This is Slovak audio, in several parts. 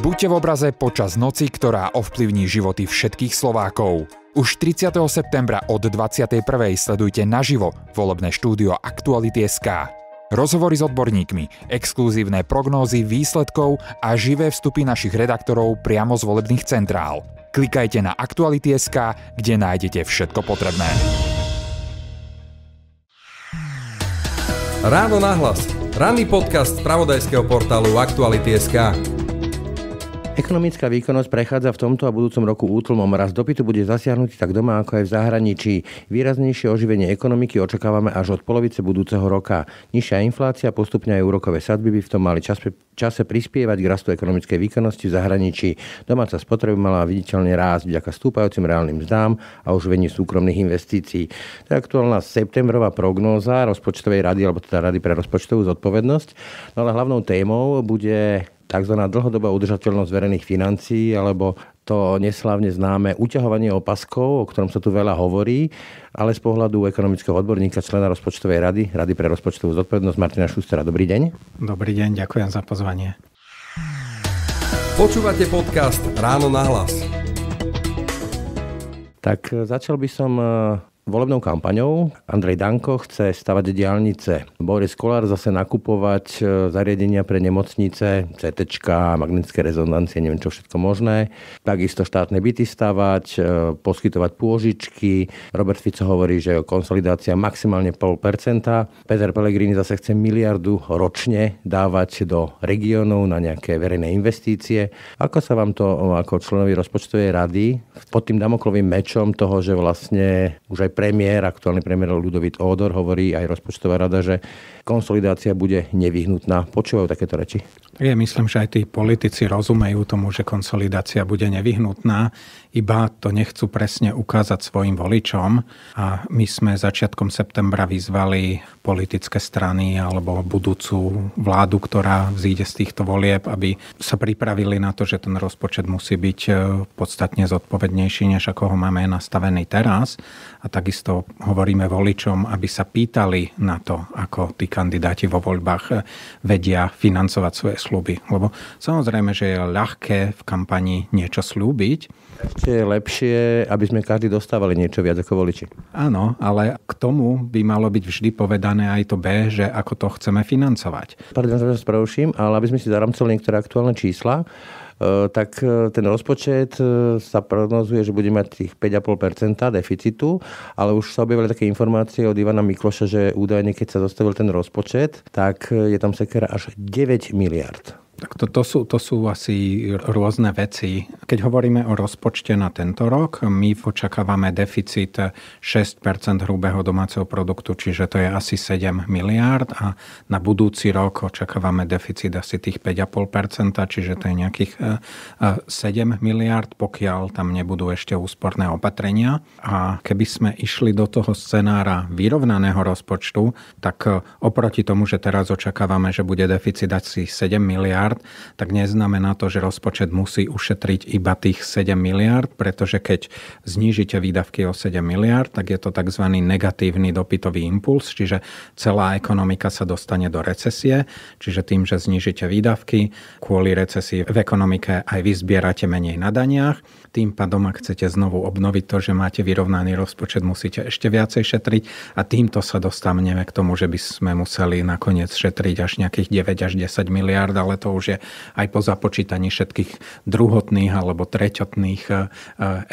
Buďte v obraze počas noci, ktorá ovplyvní životy všetkých Slovákov. Už 30. septembra od 21. sledujte naživo volebné štúdio Aktuality.sk. Rozhovory s odborníkmi, exkluzívne prognózy výsledkov a živé vstupy našich redaktorov priamo z volebných centrál. Klikajte na Aktuality.sk, kde nájdete všetko potrebné. Ráno nahlas. Ranný podcast z pravodajského portálu Aktuality.sk. Ekonomická výkonnosť prechádza v tomto a budúcom roku útlmom. Raz dopytu bude zasiahnutý tak doma, ako aj v zahraničí. Výraznejšie oživenie ekonomiky očakávame až od polovice budúceho roka. Nižšia inflácia, postupne aj úrokové sadby by v tom mali čas čase prispievať k rastu ekonomickej výkonnosti v zahraničí. Domáca spotreba mala viditeľne rásť vďaka stúpajúcim reálnym zdám a už vení súkromných investícií. To je aktuálna septembrová prognóza rozpočtovej rady, alebo teda rady pre rozpočtovú zodpovednosť. No ale hlavnou témou bude tzv. dlhodobá udržateľnosť verejných financií alebo to neslavne známe uťahovanie opaskov, o ktorom sa tu veľa hovorí, ale z pohľadu ekonomického odborníka, člena rozpočtovej rady, Rady pre rozpočtovú zodpovednosť Martina Šustera. Dobrý deň. Dobrý deň, ďakujem za pozvanie. Počúvate podcast Ráno na hlas. Tak e, začal by som e, volebnou kampaňou. Andrej Danko chce stavať diálnice. Boris Kolár zase nakupovať e, zariadenia pre nemocnice, CT, magnetické rezonancie, neviem čo všetko možné. Takisto štátne byty stavať, e, poskytovať pôžičky. Robert Fico hovorí, že konsolidácia maximálne 0,5%. Peter Pellegrini zase chce miliardu ročne dávať do regiónov na nejaké verejné investície. Ako sa vám to ako členovi rozpočtovej rady pod tým damoklovým mečom toho, že vlastne už aj premiér, aktuálny premiér Ludovit Ódor, hovorí aj rozpočtová rada, že konsolidácia bude nevyhnutná. Počúvajú takéto reči? Ja myslím, že aj tí politici rozumejú tomu, že konsolidácia bude nevyhnutná iba to nechcú presne ukázať svojim voličom. A my sme začiatkom septembra vyzvali politické strany alebo budúcu vládu, ktorá vzíde z týchto volieb, aby sa pripravili na to, že ten rozpočet musí byť e, podstatne zodpovednejší, než ako ho máme nastavený teraz. A takisto hovoríme voličom, aby sa pýtali na to, ako tí kandidáti vo voľbách e, vedia financovať svoje sluby. Lebo samozrejme, že je ľahké v kampani niečo slúbiť, ešte lepšie, aby sme každý dostávali niečo viac ako voliči. Áno, ale k tomu by malo byť vždy povedané aj to B, že ako to chceme financovať. Pardon, že vás preruším, ale aby sme si zaramcovali niektoré aktuálne čísla, e, tak e, ten rozpočet e, sa prognozuje, že bude mať tých 5,5% deficitu, ale už sa objavili také informácie od Ivana Mikloša, že údajne keď sa zostavil ten rozpočet, tak je tam sekera až 9 miliard. Tak to, to, sú, to sú asi rôzne veci. Keď hovoríme o rozpočte na tento rok, my očakávame deficit 6 hrubého domáceho produktu, čiže to je asi 7 miliárd a na budúci rok očakávame deficit asi tých 5,5 čiže to je nejakých 7 eh, eh, miliárd, pokiaľ tam nebudú ešte úsporné opatrenia. A keby sme išli do toho scenára vyrovnaného rozpočtu, tak eh, oproti tomu, že teraz očakávame, že bude deficit asi 7 miliárd, miliard, tak neznamená to, že rozpočet musí ušetriť iba tých 7 miliard, pretože keď znížite výdavky o 7 miliard, tak je to tzv. negatívny dopytový impuls, čiže celá ekonomika sa dostane do recesie, čiže tým, že znížite výdavky, kvôli recesii v ekonomike aj vy zbierate menej na daniach tým pádom, ak chcete znovu obnoviť to, že máte vyrovnaný rozpočet, musíte ešte viacej šetriť a týmto sa dostaneme k tomu, že by sme museli nakoniec šetriť až nejakých 9 až 10 miliard, ale to už je aj po započítaní všetkých druhotných alebo treťotných e, e,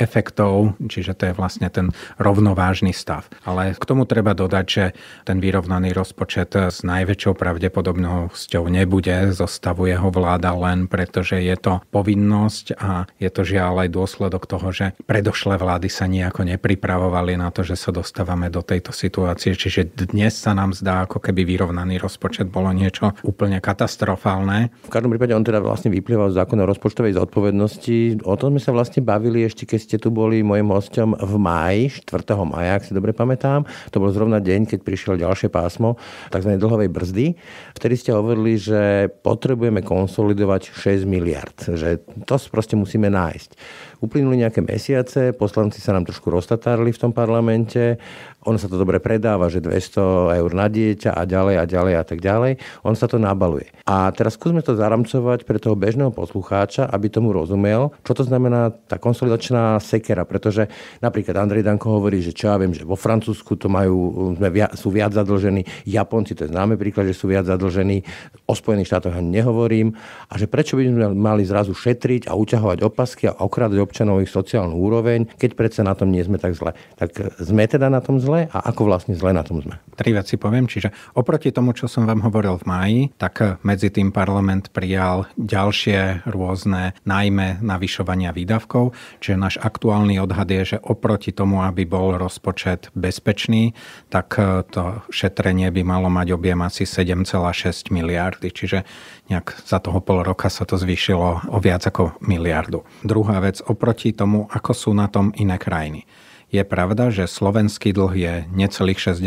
efektov, čiže to je vlastne ten rovnovážny stav. Ale k tomu treba dodať, že ten vyrovnaný rozpočet s najväčšou pravdepodobnosťou nebude, zostavuje ho vláda len pretože je to povinnosť a je to žiaľ aj dôsledný dôsledok toho, že predošlé vlády sa nejako nepripravovali na to, že sa dostávame do tejto situácie. Čiže dnes sa nám zdá, ako keby vyrovnaný rozpočet bolo niečo úplne katastrofálne. V každom prípade on teda vlastne vyplýva z zákona rozpočtovej zodpovednosti. O tom sme sa vlastne bavili ešte, keď ste tu boli mojim hostom v maji, 4. maja, ak si dobre pamätám. To bol zrovna deň, keď prišiel ďalšie pásmo tzv. dlhovej brzdy. Vtedy ste hovorili, že potrebujeme konsolidovať 6 miliard, že to proste musíme nájsť. Uplynuli nejaké mesiace, poslanci sa nám trošku roztatárli v tom parlamente, on sa to dobre predáva, že 200 eur na dieťa a ďalej a ďalej a tak ďalej, on sa to nabaluje. A teraz skúsme to zaramcovať pre toho bežného poslucháča, aby tomu rozumel, čo to znamená tá konsolidačná sekera, pretože napríklad Andrej Danko hovorí, že čo ja viem, že vo Francúzsku to majú, sú viac zadlžení, Japonci to je známe príklad, že sú viac zadlžení, o Spojených štátoch ani nehovorím, a že prečo by sme mali zrazu šetriť a uťahovať opasky a okrádať občanov, ich sociálnu úroveň, keď predsa na tom nie sme tak zle. Tak sme teda na tom zle a ako vlastne zle na tom sme? Tri veci poviem, čiže oproti tomu, čo som vám hovoril v máji, tak eh, medzi tým parlament prijal ďalšie rôzne najmä navyšovania výdavkov, čiže náš aktuálny odhad je, že oproti tomu, aby bol rozpočet bezpečný, tak eh, to šetrenie by malo mať objem asi 7,6 miliardy, čiže nejak za toho pol roka sa to zvýšilo o viac ako miliardu. Druhá vec, oproti tomu, ako sú na tom iné krajiny. Je pravda, že slovenský dlh je necelých 60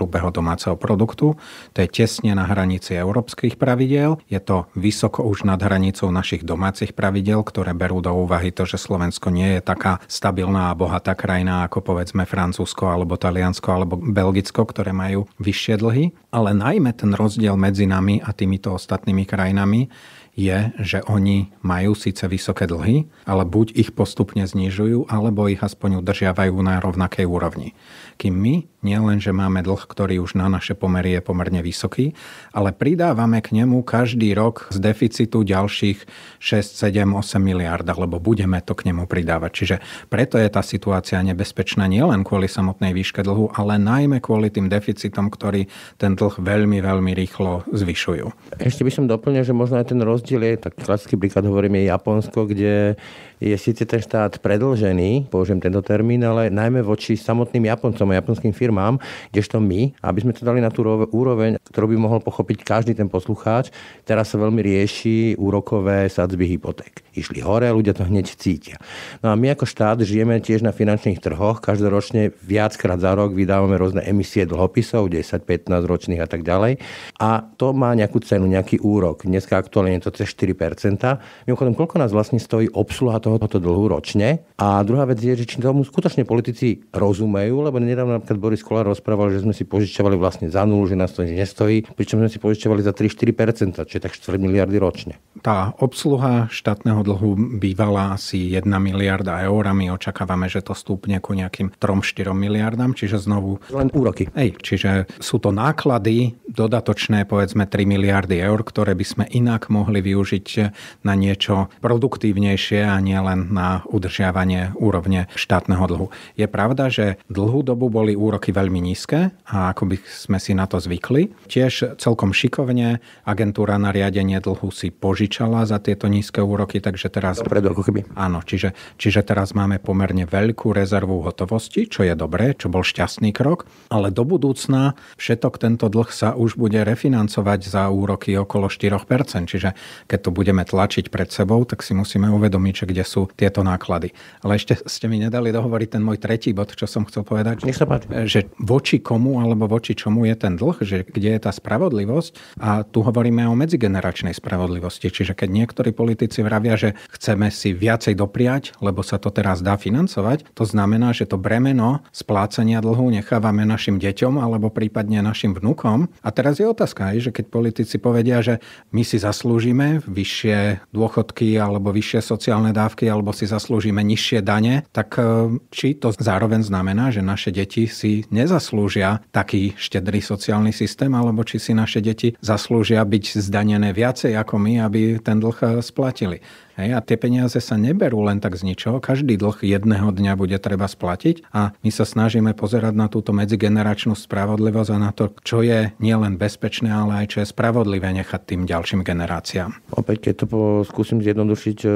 hrubého domáceho produktu, to je tesne na hranici európskych pravidiel, je to vysoko už nad hranicou našich domácich pravidiel, ktoré berú do úvahy to, že Slovensko nie je taká stabilná a bohatá krajina ako povedzme Francúzsko alebo Taliansko alebo Belgicko, ktoré majú vyššie dlhy, ale najmä ten rozdiel medzi nami a týmito ostatnými krajinami je, že oni majú síce vysoké dlhy, ale buď ich postupne znižujú, alebo ich aspoň udržiavajú na rovnakej úrovni. Kým my nielen, že máme dlh, ktorý už na naše pomery je pomerne vysoký, ale pridávame k nemu každý rok z deficitu ďalších 6, 7, 8 miliard, alebo budeme to k nemu pridávať. Čiže preto je tá situácia nebezpečná nielen kvôli samotnej výške dlhu, ale najmä kvôli tým deficitom, ktorý ten dlh veľmi, veľmi rýchlo zvyšujú. Ešte by som doplnil, že možno aj ten roz nutili, tak klasický príklad hovorím je Japonsko, kde je síce ten štát predlžený, použijem tento termín, ale najmä voči samotným Japoncom a japonským firmám, kdežto my, aby sme to dali na tú úroveň, ktorú by mohol pochopiť každý ten poslucháč, teraz sa veľmi rieši úrokové sadzby hypoték. Išli hore, ľudia to hneď cítia. No a my ako štát žijeme tiež na finančných trhoch, každoročne viackrát za rok vydávame rôzne emisie dlhopisov, 10, 15 ročných a tak ďalej. A to má nejakú cenu, nejaký úrok. Dneska aktuálne je to cez 4%. Mimochodom, koľko nás vlastne stojí obsluha tohoto dlhu ročne. A druhá vec je, že či tomu skutočne politici rozumejú, lebo nedávno napríklad Boris Kolár rozprával, že sme si požičiavali vlastne za nulu, že nás to nič nestojí, pričom sme si požičovali za 3-4%, čiže tak 4 miliardy ročne. Tá obsluha štátneho dlhu bývala asi 1 miliarda eur a my očakávame, že to stúpne ku nejakým 3-4 miliardám, čiže znovu... Len úroky. Ej, čiže sú to náklady dodatočné, povedzme 3 miliardy eur, ktoré by sme inak mohli využiť na niečo produktívnejšie a nie nie len na udržiavanie úrovne štátneho dlhu. Je pravda, že dlhú dobu boli úroky veľmi nízke a ako by sme si na to zvykli. Tiež celkom šikovne agentúra na riadenie dlhu si požičala za tieto nízke úroky, takže teraz... Dopredu, ako Áno, čiže, čiže teraz máme pomerne veľkú rezervu hotovosti, čo je dobré, čo bol šťastný krok, ale do budúcna všetok tento dlh sa už bude refinancovať za úroky okolo 4%, čiže keď to budeme tlačiť pred sebou, tak si musíme uvedomiť, že kde sú tieto náklady. Ale ešte ste mi nedali dohovoriť ten môj tretí bod, čo som chcel povedať. Nech sa páči. E, že voči komu alebo voči čomu je ten dlh, že kde je tá spravodlivosť a tu hovoríme o medzigeneračnej spravodlivosti. Čiže keď niektorí politici vravia, že chceme si viacej dopriať, lebo sa to teraz dá financovať, to znamená, že to bremeno splácania dlhu nechávame našim deťom alebo prípadne našim vnúkom. A teraz je otázka, aj, že keď politici povedia, že my si zaslúžime vyššie dôchodky alebo vyššie sociálne dávky, dávky alebo si zaslúžime nižšie dane, tak e, či to zároveň znamená, že naše deti si nezaslúžia taký štedrý sociálny systém, alebo či si naše deti zaslúžia byť zdanené viacej ako my, aby ten dlh e, splatili. Hej, a tie peniaze sa neberú len tak z ničoho. Každý dlh jedného dňa bude treba splatiť a my sa snažíme pozerať na túto medzigeneračnú spravodlivosť a na to, čo je nielen bezpečné, ale aj čo je spravodlivé nechať tým ďalším generáciám. Opäť, keď to po, skúsim zjednodušiť, e,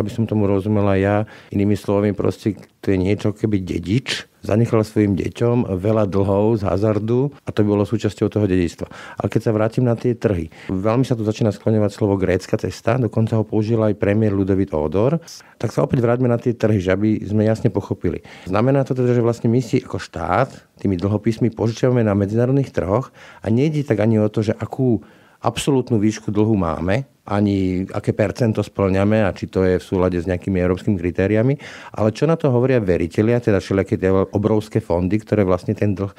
aby som tomu rozumela ja, inými slovami proste to je niečo keby dedič, zanechal svojim deťom veľa dlhov z hazardu a to bolo súčasťou toho dedictva. Ale keď sa vrátim na tie trhy, veľmi sa tu začína skloňovať slovo grécka cesta, dokonca ho použil aj premiér Ludovit Odor, tak sa opäť vráťme na tie trhy, že aby sme jasne pochopili. Znamená to teda, že vlastne my si ako štát tými dlhopismi požičiavame na medzinárodných trhoch a nejde tak ani o to, že akú absolútnu výšku dlhu máme, ani aké percento splňame a či to je v súlade s nejakými európskymi kritériami, ale čo na to hovoria veriteľia, teda všelijaké tie obrovské fondy, ktoré vlastne ten dlh,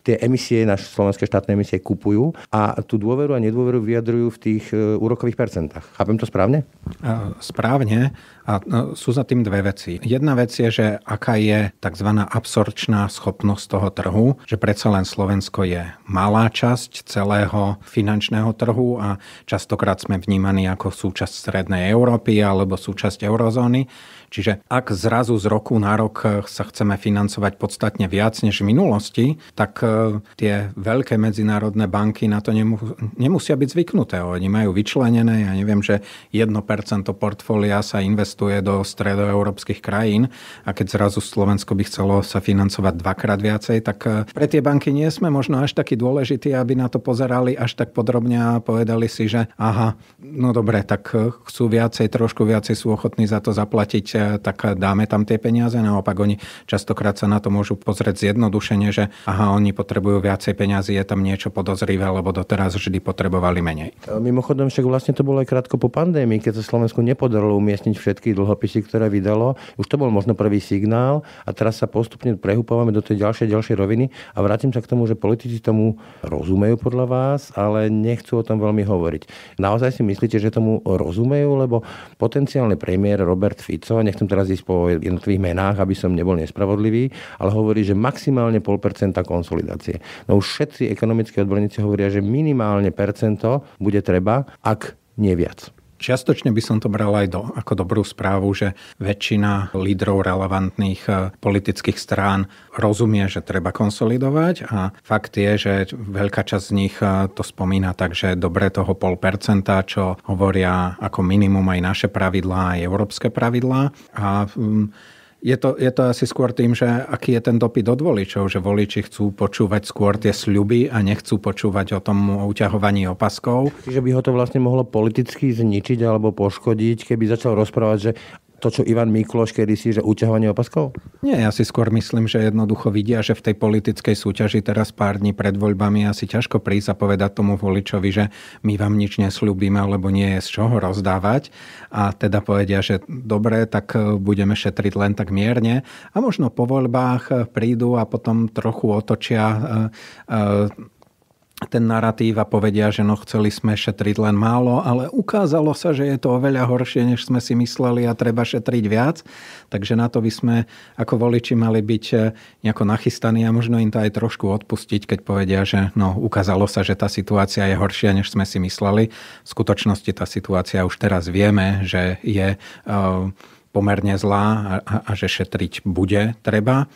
tie emisie, naše slovenské štátne emisie kupujú a tú dôveru a nedôveru vyjadrujú v tých e, úrokových percentách. Chápem to správne? Správne, a no, sú za tým dve veci. Jedna vec je, že aká je tzv. absorčná schopnosť toho trhu, že predsa len Slovensko je malá časť celého finančného trhu a častokrát sme vnímaní ako súčasť Strednej Európy alebo súčasť eurozóny. Čiže ak zrazu z roku na rok sa chceme financovať podstatne viac než v minulosti, tak e, tie veľké medzinárodné banky na to nemusia byť zvyknuté. Oni majú vyčlenené, ja neviem, že 1% portfólia sa investuje investuje do stredoeurópskych krajín a keď zrazu Slovensko by chcelo sa financovať dvakrát viacej, tak eh, pre tie banky nie sme možno až takí dôležití, aby na to pozerali až tak podrobne a povedali si, že aha, no dobre, tak eh, chcú viacej, trošku viacej sú ochotní za to zaplatiť, eh, tak dáme tam tie peniaze. Naopak oni častokrát sa na to môžu pozrieť zjednodušene, že aha, oni potrebujú viacej peniazy, je tam niečo podozrivé, lebo doteraz vždy potrebovali menej. Mimochodom však vlastne to bolo aj krátko po pandémii, keď sa Slovensku nepodarilo umiestniť všetko všetky dlhopisy, ktoré vydalo. Už to bol možno prvý signál a teraz sa postupne prehúpávame do tej ďalšej, ďalšej roviny a vrátim sa k tomu, že politici tomu rozumejú podľa vás, ale nechcú o tom veľmi hovoriť. Naozaj si myslíte, že tomu rozumejú, lebo potenciálny premiér Robert Fico, nechcem teraz ísť po jednotlivých menách, aby som nebol nespravodlivý, ale hovorí, že maximálne pol percenta konsolidácie. No už všetci ekonomickí odborníci hovoria, že minimálne percento bude treba, ak nie viac. Čiastočne by som to bral aj do, ako dobrú správu, že väčšina lídrov relevantných eh, politických strán rozumie, že treba konsolidovať a fakt je, že veľká časť z nich eh, to spomína tak, že dobre toho pol percenta, čo hovoria ako minimum aj naše pravidlá, aj európske pravidlá a mm, je to, je to asi skôr tým, že aký je ten dopyt od voličov, že voliči chcú počúvať skôr tie sľuby a nechcú počúvať o tom uťahovaní opaskov. Čiže by ho to vlastne mohlo politicky zničiť alebo poškodiť, keby začal rozprávať, že to, čo Ivan Mikloš kedysi, že uťahovanie opaskov? Nie, ja si skôr myslím, že jednoducho vidia, že v tej politickej súťaži teraz pár dní pred voľbami asi ťažko prísť a povedať tomu voličovi, že my vám nič nesľúbime, lebo nie je z čoho rozdávať. A teda povedia, že dobre, tak e, budeme šetriť len tak mierne. A možno po voľbách e, prídu a potom trochu otočia e, ten narratív a povedia, že no chceli sme šetriť len málo, ale ukázalo sa, že je to oveľa horšie, než sme si mysleli a treba šetriť viac. Takže na to by sme ako voliči mali byť eh, nejako nachystaní a možno im to aj trošku odpustiť, keď povedia, že no ukázalo sa, že tá situácia je horšia, než sme si mysleli. V skutočnosti tá situácia už teraz vieme, že je uh, pomerne zlá a, a, a že šetriť bude treba.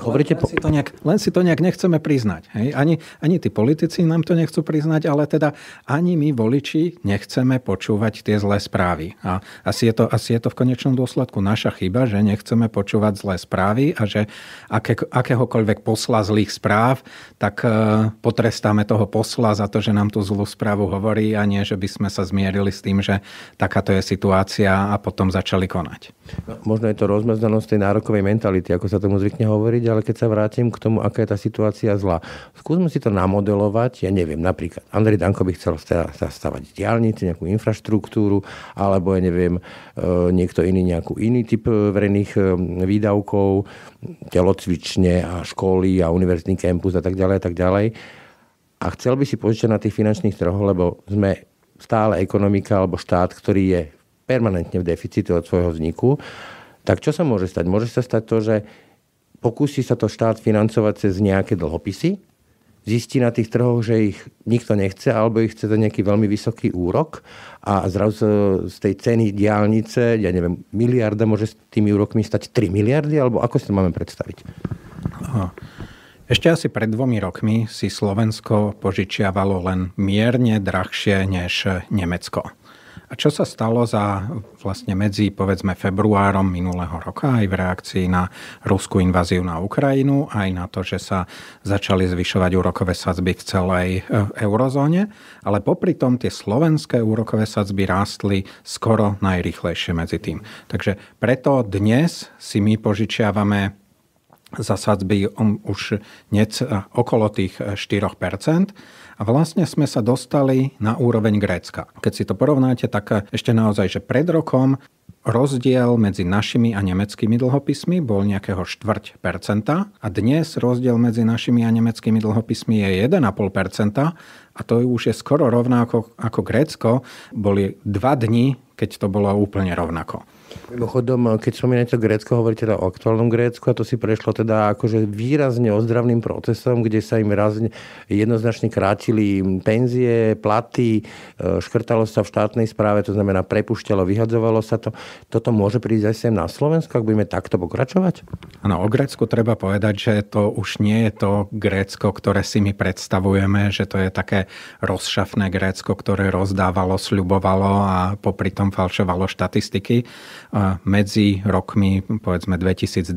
Hovoríte len, si to nejak, len si to nejak nechceme priznať. Hej? Ani, ani tí politici nám to nechcú priznať, ale teda ani my voliči nechceme počúvať tie zlé správy. A asi je to, asi je to v konečnom dôsledku naša chyba, že nechceme počúvať zlé správy a že aké, akéhokoľvek posla zlých správ, tak e, potrestáme toho posla za to, že nám tú zlú správu hovorí a nie, že by sme sa zmierili s tým, že takáto je situácia a potom začali konať. No, možno je to rozmazdanosť tej nárokovej mentality, ako sa tomu zvykne hovorí hovoriť, ale keď sa vrátim k tomu, aká je tá situácia zlá. Skúsme si to namodelovať, ja neviem, napríklad Andrej Danko by chcel stavať diálnici, nejakú infraštruktúru, alebo ja neviem, e, niekto iný nejakú iný typ e, verejných e, výdavkov, telocvične a školy a univerzitný kampus a tak ďalej a tak ďalej. A chcel by si požičať na tých finančných trhoch, lebo sme stále ekonomika alebo štát, ktorý je permanentne v deficite od svojho vzniku, tak čo sa môže stať? Môže sa stať to, že pokúsi sa to štát financovať cez nejaké dlhopisy, zistí na tých trhoch, že ich nikto nechce, alebo ich chce za nejaký veľmi vysoký úrok a zrazu z tej ceny diálnice, ja neviem, miliarda môže s tými úrokmi stať 3 miliardy, alebo ako si to máme predstaviť? Aha. Ešte asi pred dvomi rokmi si Slovensko požičiavalo len mierne drahšie než Nemecko. A čo sa stalo za vlastne medzi povedzme februárom minulého roka aj v reakcii na ruskú inváziu na Ukrajinu, aj na to, že sa začali zvyšovať úrokové sadzby v celej e, eurozóne, ale popri tom tie slovenské úrokové sadzby rástli skoro najrychlejšie medzi tým. Takže preto dnes si my požičiavame za sadzby um, už nec, e, okolo tých 4%, e, a vlastne sme sa dostali na úroveň Grécka. Keď si to porovnáte, tak ešte naozaj, že pred rokom rozdiel medzi našimi a nemeckými dlhopismi bol nejakého štvrť a dnes rozdiel medzi našimi a nemeckými dlhopismi je 1,5 a to už je skoro rovnako ako Grécko. Boli dva dni, keď to bolo úplne rovnako. Mimochodom, eh, keď spomínate Grécko, hovorí teda o aktuálnom Grécku a to si prešlo teda akože výrazne ozdravným procesom, kde sa im razne, jednoznačne krátili penzie, platy, eh, škrtalo sa v štátnej správe, to znamená prepušťalo, vyhadzovalo sa to. Toto môže prísť aj sem na Slovensko, ak budeme takto pokračovať? Áno, o Grécku treba povedať, že to už nie je to Grécko, ktoré si my predstavujeme, že to je také rozšafné Grécko, ktoré rozdávalo, sľubovalo a popri tom falšovalo štatistiky medzi rokmi povedzme 2012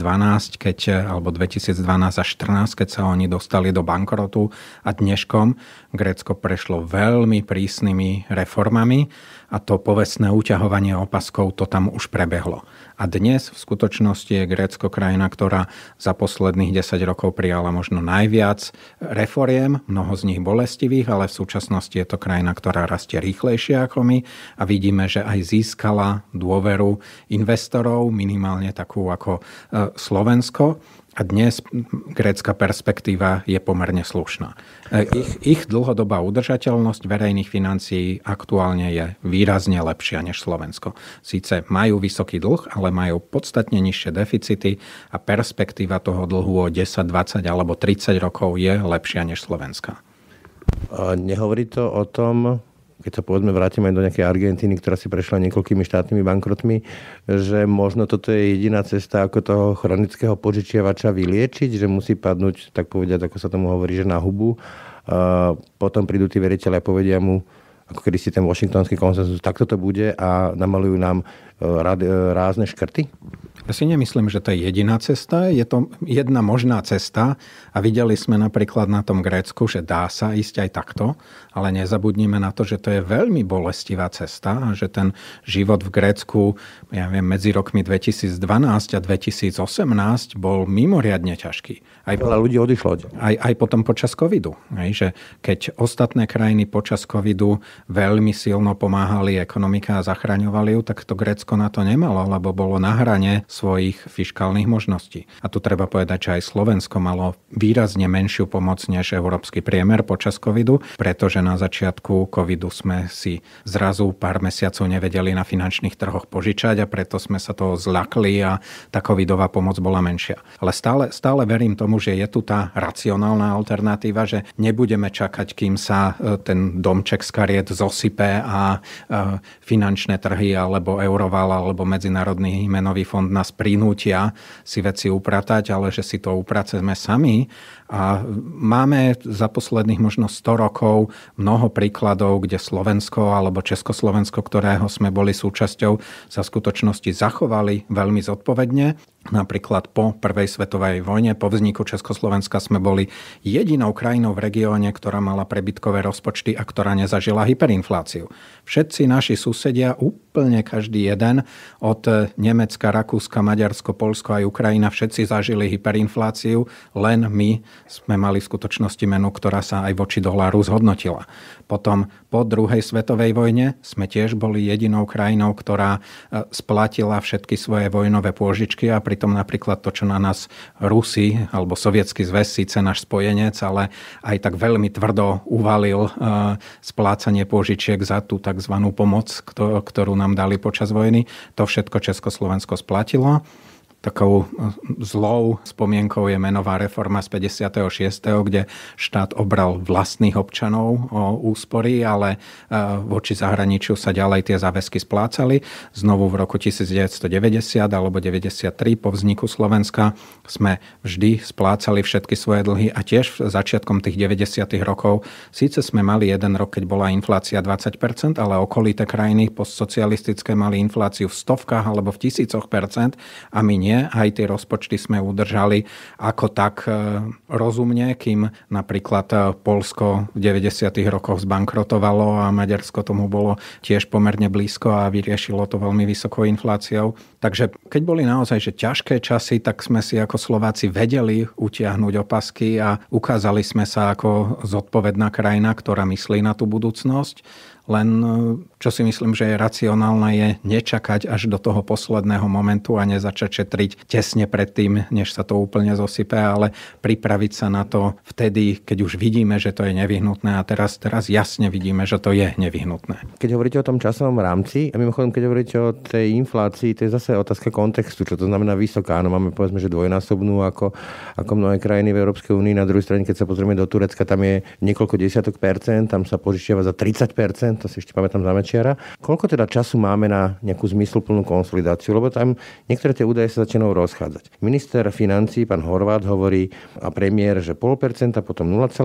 keď, alebo 2012 až 2014, keď sa oni dostali do bankrotu a dneškom Grécko prešlo veľmi prísnymi reformami a to povestné uťahovanie opaskov to tam už prebehlo. A dnes v skutočnosti je Grécko krajina, ktorá za posledných 10 rokov prijala možno najviac reforiem, mnoho z nich bolestivých, ale v súčasnosti je to krajina, ktorá rastie rýchlejšie ako my a vidíme, že aj získala dôveru investorov, minimálne takú ako e, Slovensko. A dnes grécka perspektíva je pomerne slušná. E, ich, ich dlhodobá udržateľnosť verejných financií aktuálne je výrazne lepšia než Slovensko. Sice majú vysoký dlh, ale majú podstatne nižšie deficity a perspektíva toho dlhu o 10, 20 alebo 30 rokov je lepšia než Slovenska. Nehovorí to o tom, keď sa povedzme vrátime aj do nejakej Argentíny, ktorá si prešla niekoľkými štátnymi bankrotmi, že možno toto je jediná cesta, ako toho chronického požičiavača vyliečiť, že musí padnúť, tak povediať, ako sa tomu hovorí, že na hubu. A potom prídu tí veriteľe a povedia mu, ako kedy si ten washingtonský konsenzus, tak to bude a namalujú nám e, e, rázne škrty? Ja si nemyslím, že to je jediná cesta, je to jedna možná cesta a videli sme napríklad na tom Grécku, že dá sa ísť aj takto, ale nezabudnime na to, že to je veľmi bolestivá cesta a že ten život v Grécku, ja viem, medzi rokmi 2012 a 2018 bol mimoriadne ťažký. Aj veľa ľudí odišlo. Aj, aj potom počas covidu. Hej, že keď ostatné krajiny počas covidu veľmi silno pomáhali ekonomika a zachraňovali ju, tak to Grécko na to nemalo, lebo bolo na hrane svojich fiskálnych možností. A tu treba povedať, že aj Slovensko malo výrazne menšiu pomoc než európsky priemer počas covidu, pretože na začiatku covidu sme si zrazu pár mesiacov nevedeli na finančných trhoch požičať a preto sme sa toho zľakli a tá covidová pomoc bola menšia. Ale stále, stále verím tomu, tomu, že je tu tá racionálna alternatíva, že nebudeme čakať, kým sa e, ten domček z kariet zosype a e, finančné trhy alebo euroval alebo Medzinárodný menový fond nás prinútia si veci upratať, ale že si to upraceme sami a máme za posledných možno 100 rokov mnoho príkladov, kde Slovensko alebo Československo, ktorého sme boli súčasťou, sa v skutočnosti zachovali veľmi zodpovedne Napríklad po Prvej svetovej vojne, po vzniku Československa sme boli jedinou krajinou v regióne, ktorá mala prebytkové rozpočty a ktorá nezažila hyperinfláciu. Všetci naši susedia úplne každý jeden. Od Nemecka, Rakúska, Maďarsko, Polsko aj Ukrajina všetci zažili hyperinfláciu, len my sme mali v skutočnosti menu, ktorá sa aj voči doláru zhodnotila. Potom po druhej svetovej vojne sme tiež boli jedinou krajinou, ktorá e, splatila všetky svoje vojnové pôžičky a pritom napríklad to, čo na nás Rusi alebo sovietský zväz, síce náš spojenec, ale aj tak veľmi tvrdo uvalil e, splácanie pôžičiek za tú tzv. pomoc, ktorú nám dali počas vojny. To všetko Československo splatilo. Takou eh, zlou spomienkou je menová reforma z 56., kde štát obral vlastných občanov o úspory, ale eh, voči zahraničiu sa ďalej tie záväzky splácali. Znovu v roku 1990 alebo 93 po vzniku Slovenska sme vždy splácali všetky svoje dlhy a tiež začiatkom tých 90. rokov síce sme mali jeden rok, keď bola inflácia 20%, ale okolité krajiny postsocialistické mali infláciu v stovkách alebo v tisícoch percent a my nie nie. Aj tie rozpočty sme udržali ako tak e, rozumne, kým napríklad e, Polsko v 90. rokoch zbankrotovalo a Maďarsko tomu bolo tiež pomerne blízko a vyriešilo to veľmi vysokou infláciou. Takže keď boli naozaj že ťažké časy, tak sme si ako Slováci vedeli utiahnuť opasky a ukázali sme sa ako zodpovedná krajina, ktorá myslí na tú budúcnosť. Len e, čo si myslím, že je racionálne, je nečakať až do toho posledného momentu a nezačať šetriť tesne predtým, než sa to úplne zosype, ale pripraviť sa na to vtedy, keď už vidíme, že to je nevyhnutné a teraz, teraz jasne vidíme, že to je nevyhnutné. Keď hovoríte o tom časovom rámci, a mimochodom, keď hovoríte o tej inflácii, to je zase otázka kontextu, čo to znamená vysoká. Áno, máme povedzme, že dvojnásobnú ako, ako mnohé krajiny v Európskej únii. Na druhej strane, keď sa pozrieme do Turecka, tam je niekoľko desiatok percent, tam sa požičiava za 30 percent to si ešte pamätám za Mečiara. Koľko teda času máme na nejakú zmysluplnú konsolidáciu, lebo tam niektoré tie údaje sa začínajú rozchádzať. Minister financí, pán Horvát, hovorí a premiér, že 0,5%, potom 0,8%.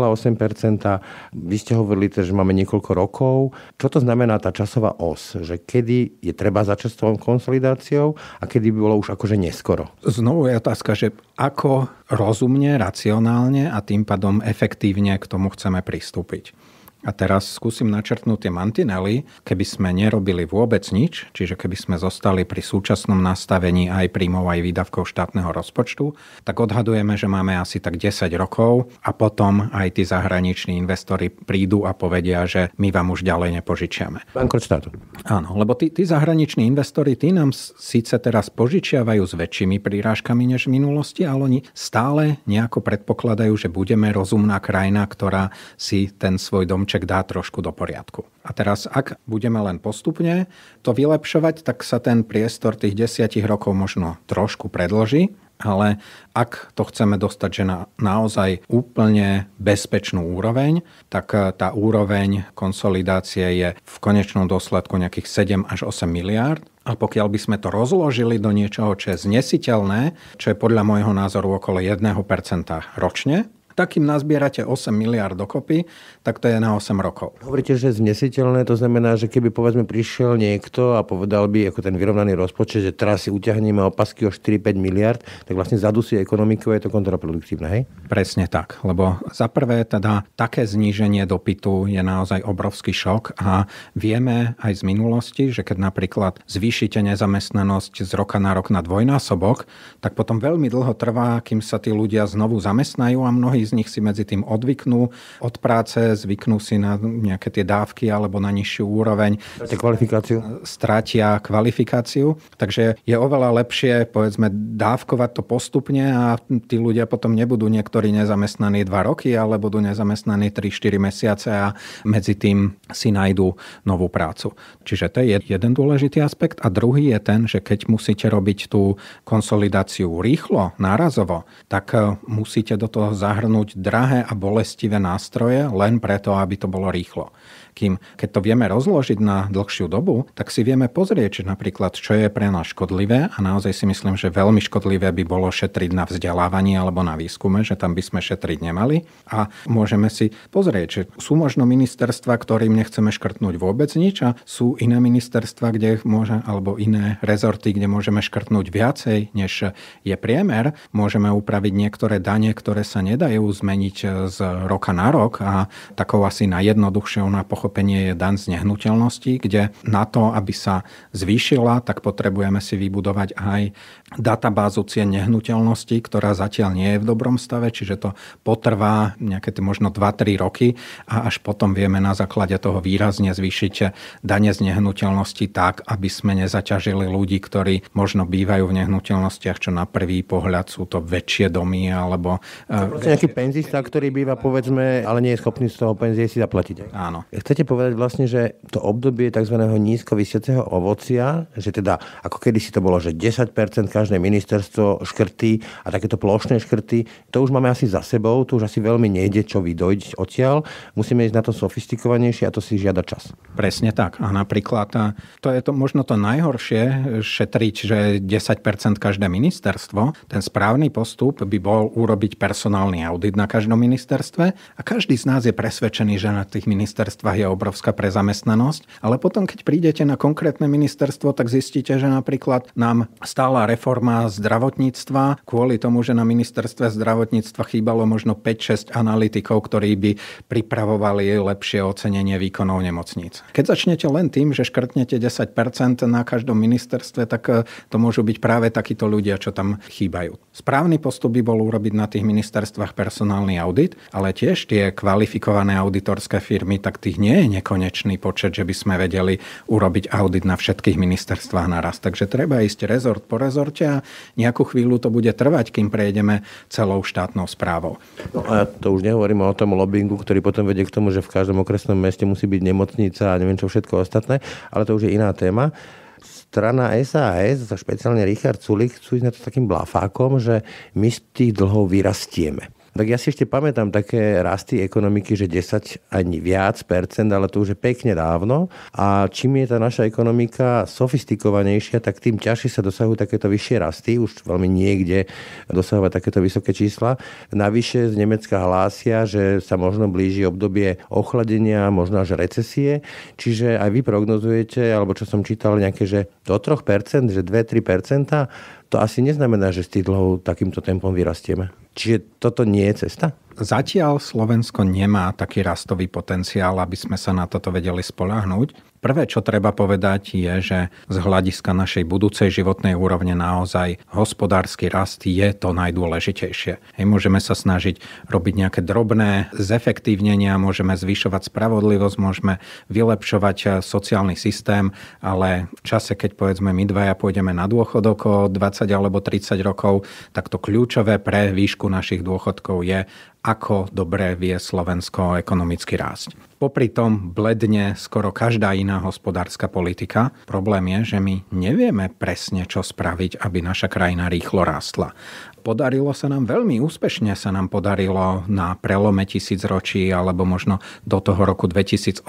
Vy ste hovorili, teda, že máme niekoľko rokov. Čo to znamená tá časová os? Že kedy je treba začať s tou konsolidáciou a kedy by bolo už akože neskoro? Znovu je otázka, že ako rozumne, racionálne a tým pádom efektívne k tomu chceme pristúpiť. A teraz skúsim načrtnúť tie mantinely. Keby sme nerobili vôbec nič, čiže keby sme zostali pri súčasnom nastavení aj príjmov, aj výdavkov štátneho rozpočtu, tak odhadujeme, že máme asi tak 10 rokov a potom aj tí zahraniční investori prídu a povedia, že my vám už ďalej nepožičiame. Bankrot štátu. Áno, lebo tí, tí zahraniční investori, tí nám síce teraz požičiavajú s väčšími prírážkami než v minulosti, ale oni stále nejako predpokladajú, že budeme rozumná krajina, ktorá si ten svoj dom balíček dá trošku do poriadku. A teraz, ak budeme len postupne to vylepšovať, tak sa ten priestor tých desiatich rokov možno trošku predlží, ale ak to chceme dostať že na, naozaj úplne bezpečnú úroveň, tak eh, tá úroveň konsolidácie je v konečnom dôsledku nejakých 7 až 8 miliárd. A pokiaľ by sme to rozložili do niečoho, čo je znesiteľné, čo je podľa môjho názoru okolo 1% ročne, Takým nazbierate 8 miliard dokopy, tak to je na 8 rokov. Hovoríte, že znesiteľné, to znamená, že keby povedzme prišiel niekto a povedal by ako ten vyrovnaný rozpočet, že teraz si utiahneme opasky o 4-5 miliard, tak vlastne zadusí ekonomiku a je to kontraproduktívne, hej? Presne tak, lebo za prvé teda také zníženie dopytu je naozaj obrovský šok a vieme aj z minulosti, že keď napríklad zvýšite nezamestnanosť z roka na rok na dvojnásobok, tak potom veľmi dlho trvá, kým sa tí ľudia znovu zamestnajú a mnohí z nich si medzi tým odvyknú od práce, zvyknú si na nejaké tie dávky alebo na nižšiu úroveň. Stratia kvalifikáciu. Stratia kvalifikáciu. Takže je oveľa lepšie, povedzme, dávkovať to postupne a tí ľudia potom nebudú niektorí nezamestnaní 2 roky, ale budú nezamestnaní 3-4 mesiace a medzi tým si nájdú novú prácu. Čiže to je jeden dôležitý aspekt. A druhý je ten, že keď musíte robiť tú konsolidáciu rýchlo, nárazovo, tak musíte do toho zahrnúť zvládnuť drahé a bolestivé nástroje len preto, aby to bolo rýchlo. Kým keď to vieme rozložiť na dlhšiu dobu, tak si vieme pozrieť, že napríklad čo je pre nás škodlivé a naozaj si myslím, že veľmi škodlivé by bolo šetriť na vzdelávanie alebo na výskume, že tam by sme šetriť nemali. A môžeme si pozrieť, že sú možno ministerstva, ktorým nechceme škrtnúť vôbec nič a sú iné ministerstva, kde môže, alebo iné rezorty, kde môžeme škrtnúť viacej, než je priemer. Môžeme upraviť niektoré dane, ktoré sa nedajú zmeniť z roka na rok a takou asi najjednoduchšou na pochopenie je dan z nehnuteľnosti, kde na to, aby sa zvýšila, tak potrebujeme si vybudovať aj databázu cien nehnuteľnosti, ktorá zatiaľ nie je v dobrom stave, čiže to potrvá nejaké možno 2-3 roky a až potom vieme na základe toho výrazne zvýšiť dane z nehnuteľnosti tak, aby sme nezaťažili ľudí, ktorí možno bývajú v nehnuteľnostiach, čo na prvý pohľad sú to väčšie domy alebo... To väčšie... E, nejaký penzista, ktorý býva povedzme, ale nie je schopný z toho penzie si zaplatiť. Áno. Chce chcete povedať vlastne, že to obdobie tzv. nízko vysiaceho ovocia, že teda ako kedy si to bolo, že 10% každé ministerstvo škrty a takéto plošné škrty, to už máme asi za sebou, to už asi veľmi nejde čo vydojť odtiaľ. Musíme ísť na to sofistikovanejšie a to si žiada čas. Presne tak. A napríklad, to je to možno to najhoršie, šetriť, že 10% každé ministerstvo. Ten správny postup by bol urobiť personálny audit na každom ministerstve a každý z nás je presvedčený, že na tých ministerstvách je obrovská prezamestnanosť, ale potom, keď prídete na konkrétne ministerstvo, tak zistíte, že napríklad nám stála reforma zdravotníctva kvôli tomu, že na ministerstve zdravotníctva chýbalo možno 5-6 analytikov, ktorí by pripravovali lepšie ocenenie výkonov nemocníc. Keď začnete len tým, že škrtnete 10% na každom ministerstve, tak eh, to môžu byť práve takíto ľudia, čo tam chýbajú. Správny postup by bol urobiť na tých ministerstvách personálny audit, ale tiež tie kvalifikované auditorské firmy, tak tých nie nie je nekonečný počet, že by sme vedeli urobiť audit na všetkých ministerstvách naraz. Takže treba ísť rezort po rezorte a nejakú chvíľu to bude trvať, kým prejdeme celou štátnou správou. No a to už nehovorím o tom lobbingu, ktorý potom vedie k tomu, že v každom okresnom meste musí byť nemocnica a neviem čo všetko ostatné, ale to už je iná téma strana SAS, špeciálne Richard Sulik, chcú ísť na to takým blafákom, že my z tých dlhov vyrastieme. Tak ja si ešte pamätám také rasty ekonomiky, že 10 ani viac percent, ale to už je pekne dávno. A čím je tá naša ekonomika sofistikovanejšia, tak tým ťažšie sa dosahujú takéto vyššie rasty. Už veľmi niekde dosahovať takéto vysoké čísla. Navyše z Nemecka hlásia, že sa možno blíži obdobie ochladenia, možno až recesie. Čiže aj vy prognozujete, alebo čo som čítal nejaké, že do 3%, že 2-3%, to asi neznamená, že s tých takýmto tempom vyrastieme. Čiže toto nie je cesta? Zatiaľ Slovensko nemá taký rastový potenciál, aby sme sa na toto vedeli spoľahnúť. Prvé, čo treba povedať, je, že z hľadiska našej budúcej životnej úrovne naozaj hospodársky rast je to najdôležitejšie. Hej, môžeme sa snažiť robiť nejaké drobné zefektívnenia, môžeme zvyšovať spravodlivosť, môžeme vylepšovať eh, sociálny systém, ale v čase, keď povedzme my dvaja pôjdeme na dôchodok o 20 alebo 30 rokov, tak to kľúčové pre výšku našich dôchodkov je, ako dobre vie Slovensko ekonomicky rásť. Popri tom bledne skoro každá iná hospodárska politika. Problém je, že my nevieme presne, čo spraviť, aby naša krajina rýchlo rástla. Podarilo sa nám veľmi úspešne, sa nám podarilo na prelome tisícročí alebo možno do toho roku 2008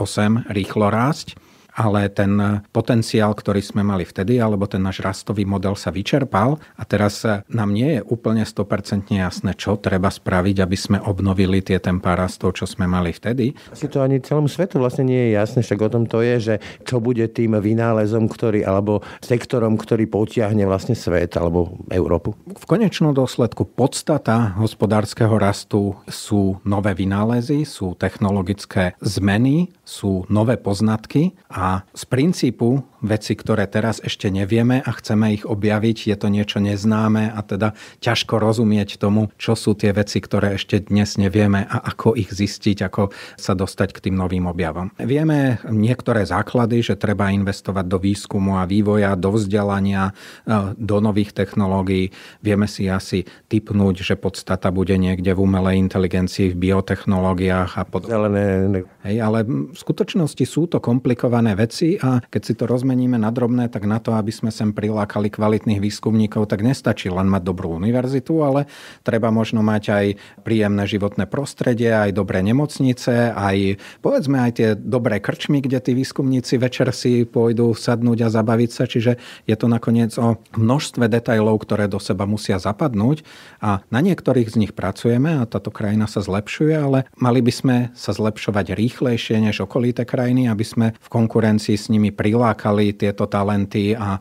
rýchlo rásť ale ten potenciál, ktorý sme mali vtedy, alebo ten náš rastový model sa vyčerpal a teraz nám nie je úplne 100% jasné, čo treba spraviť, aby sme obnovili tie tempá rastov, čo sme mali vtedy. Si to ani celom svetu vlastne nie je jasné, však o tom to je, že čo bude tým vynálezom, ktorý, alebo sektorom, ktorý potiahne vlastne svet alebo Európu. V konečnom dôsledku podstata hospodárskeho rastu sú nové vynálezy, sú technologické zmeny, sú nové poznatky a a z princípu veci, ktoré teraz ešte nevieme a chceme ich objaviť, je to niečo neznáme a teda ťažko rozumieť tomu, čo sú tie veci, ktoré ešte dnes nevieme a ako ich zistiť, ako sa dostať k tým novým objavom. Vieme niektoré základy, že treba investovať do výskumu a vývoja, do vzdelania, e, do nových technológií. Vieme si asi typnúť, že podstata bude niekde v umelej inteligencii, v biotechnológiách a podobne. Ale, ale v skutočnosti sú to komplikované veci a keď si to rozmeníme na drobné, tak na to, aby sme sem prilákali kvalitných výskumníkov, tak nestačí len mať dobrú univerzitu, ale treba možno mať aj príjemné životné prostredie, aj dobré nemocnice, aj povedzme aj tie dobré krčmy, kde tí výskumníci večer si pôjdu sadnúť a zabaviť sa. Čiže je to nakoniec o množstve detajlov, ktoré do seba musia zapadnúť a na niektorých z nich pracujeme a táto krajina sa zlepšuje, ale mali by sme sa zlepšovať rýchlejšie než okolité krajiny, aby sme v konkurencii konkurencii s nimi prilákali tieto talenty a e,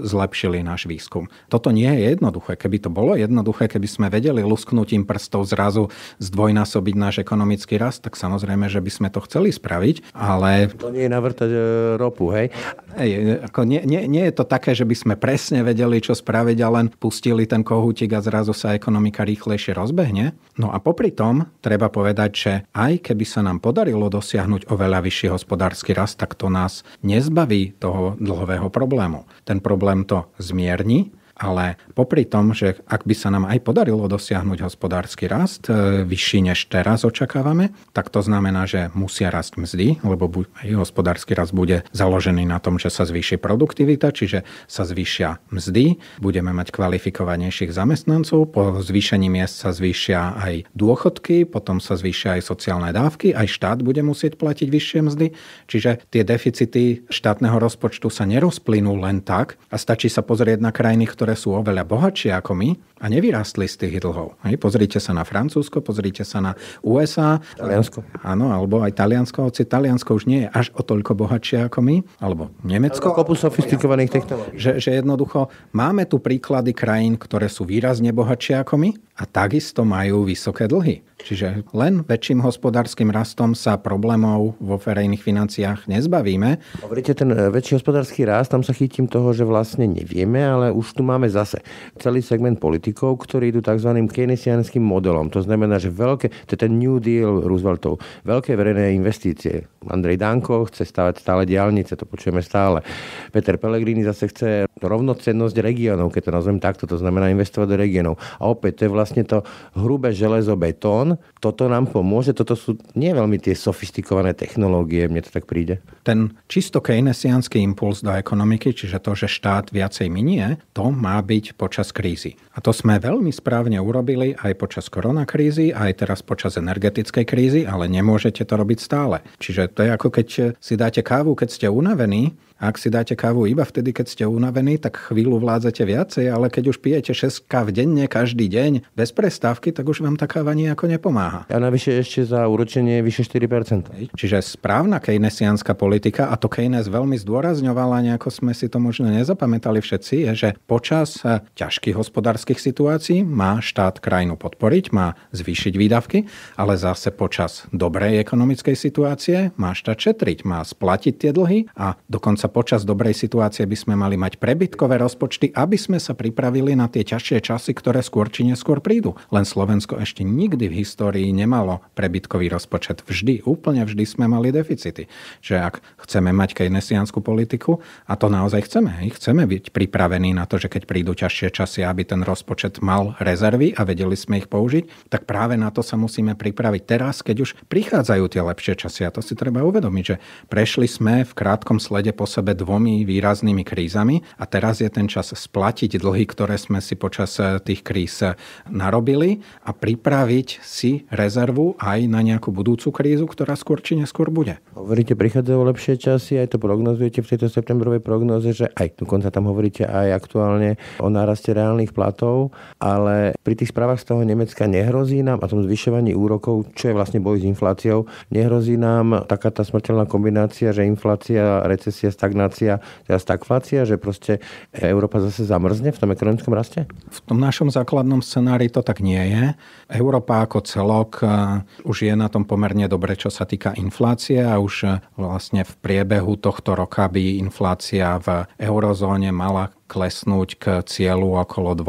zlepšili náš výskum. Toto nie je jednoduché. Keby to bolo jednoduché, keby sme vedeli lusknutím prstov zrazu zdvojnásobiť náš ekonomický rast, tak samozrejme, že by sme to chceli spraviť, ale... To nie je navrtať e, ropu, hej? Ej, e, ako nie, nie, nie je to také, že by sme presne vedeli, čo spraviť a len pustili ten kohútik a zrazu sa ekonomika rýchlejšie rozbehne. No a popri tom treba povedať, že aj keby sa nám podarilo dosiahnuť oveľa vyšší hospodársky rast, tak to nás nezbaví toho dlhového problému. Ten problém to zmierni, ale popri tom, že ak by sa nám aj podarilo dosiahnuť hospodársky rast e, vyšší než teraz očakávame, tak to znamená, že musia rast mzdy, lebo aj hospodársky rast bude založený na tom, že sa zvýši produktivita, čiže sa zvýšia mzdy, budeme mať kvalifikovanejších zamestnancov, po zvýšení miest sa zvýšia aj dôchodky, potom sa zvýšia aj sociálne dávky, aj štát bude musieť platiť vyššie mzdy, čiže tie deficity štátneho rozpočtu sa nerozplynú len tak a stačí sa pozrieť na krajiny, ktoré ktoré sú oveľa bohatšie ako my a nevyrástli z tých dlhov. Hej, pozrite sa na Francúzsko, pozrite sa na USA. Taliansko. Áno, alebo aj Taliansko, hoci Taliansko už nie je až o toľko bohatšie ako my, alebo Nemecko. Alebo kopu sofistikovaných technológií. Že, že jednoducho máme tu príklady krajín, ktoré sú výrazne bohatšie ako my a takisto majú vysoké dlhy. Čiže len väčším hospodárskym rastom sa problémov vo verejných financiách nezbavíme. Hovoríte ten e, väčší hospodársky rast, tam sa chytím toho, že vlastne nevieme, ale už tu máme zase celý segment politikov, ktorí idú tzv. keynesianským modelom. To znamená, že veľké, to je ten New Deal Rooseveltov, veľké verejné investície. Andrej Danko chce stavať stále diálnice, to počujeme stále. Peter Pellegrini zase chce rovnocennosť regiónov, keď to nazvem takto, to znamená investovať do regiónov. A opäť to je vlastne to hrubé železo betón, toto nám pomôže. Toto sú nie veľmi tie sofistikované technológie, mne to tak príde. Ten čisto keynesiánsky impuls do ekonomiky, čiže to, že štát viacej minie, to má byť počas krízy. A to sme veľmi správne urobili aj počas koronakrízy, aj teraz počas energetickej krízy, ale nemôžete to robiť stále. Čiže to je ako keď si dáte kávu, keď ste unavení, ak si dáte kávu iba vtedy, keď ste unavení, tak chvíľu vládzete viacej, ale keď už pijete 6 káv denne, každý deň, bez prestávky, tak už vám tá káva nejako nepomáha. A navyše ešte za úročenie vyše 4%. Čiže správna keynesianská politika, a to Keynes veľmi zdôrazňovala, nejako sme si to možno nezapamätali všetci, je, že počas eh, ťažkých hospodárskych situácií má štát krajinu podporiť, má zvýšiť výdavky, ale zase počas dobrej ekonomickej situácie má štát šetriť, má splatiť tie dlhy a dokonca Dokonca počas dobrej situácie by sme mali mať prebytkové rozpočty, aby sme sa pripravili na tie ťažšie časy, ktoré skôr či neskôr prídu. Len Slovensko ešte nikdy v histórii nemalo prebytkový rozpočet. Vždy, úplne vždy sme mali deficity. Čiže ak chceme mať keynesiánsku politiku, a to naozaj chceme, chceme byť pripravení na to, že keď prídu ťažšie časy, aby ten rozpočet mal rezervy a vedeli sme ich použiť, tak práve na to sa musíme pripraviť teraz, keď už prichádzajú tie lepšie časy. A to si treba uvedomiť, že prešli sme v krátkom slede po sebe dvomi výraznými krízami a teraz je ten čas splatiť dlhy, ktoré sme si počas eh, tých kríz eh, narobili a pripraviť si rezervu aj na nejakú budúcu krízu, ktorá skôr či neskôr bude. Hovoríte, prichádzajú lepšie časy, aj to prognozujete v tejto septembrovej prognoze, že aj dokonca tam hovoríte aj aktuálne o náraste reálnych platov, ale pri tých správach z toho Nemecka nehrozí nám a tom zvyšovaní úrokov, čo je vlastne boj s infláciou, nehrozí nám taká tá smrteľná kombinácia, že inflácia, recesia, stagnácia, teda stagflácia, že proste Európa zase zamrzne v tom ekonomickom raste? V tom našom základnom scenári to tak nie je. Európa ako celok e, už je na tom pomerne dobre, čo sa týka inflácie a už e, vlastne v priebehu tohto roka by inflácia v eurozóne mala klesnúť k cieľu okolo 2%.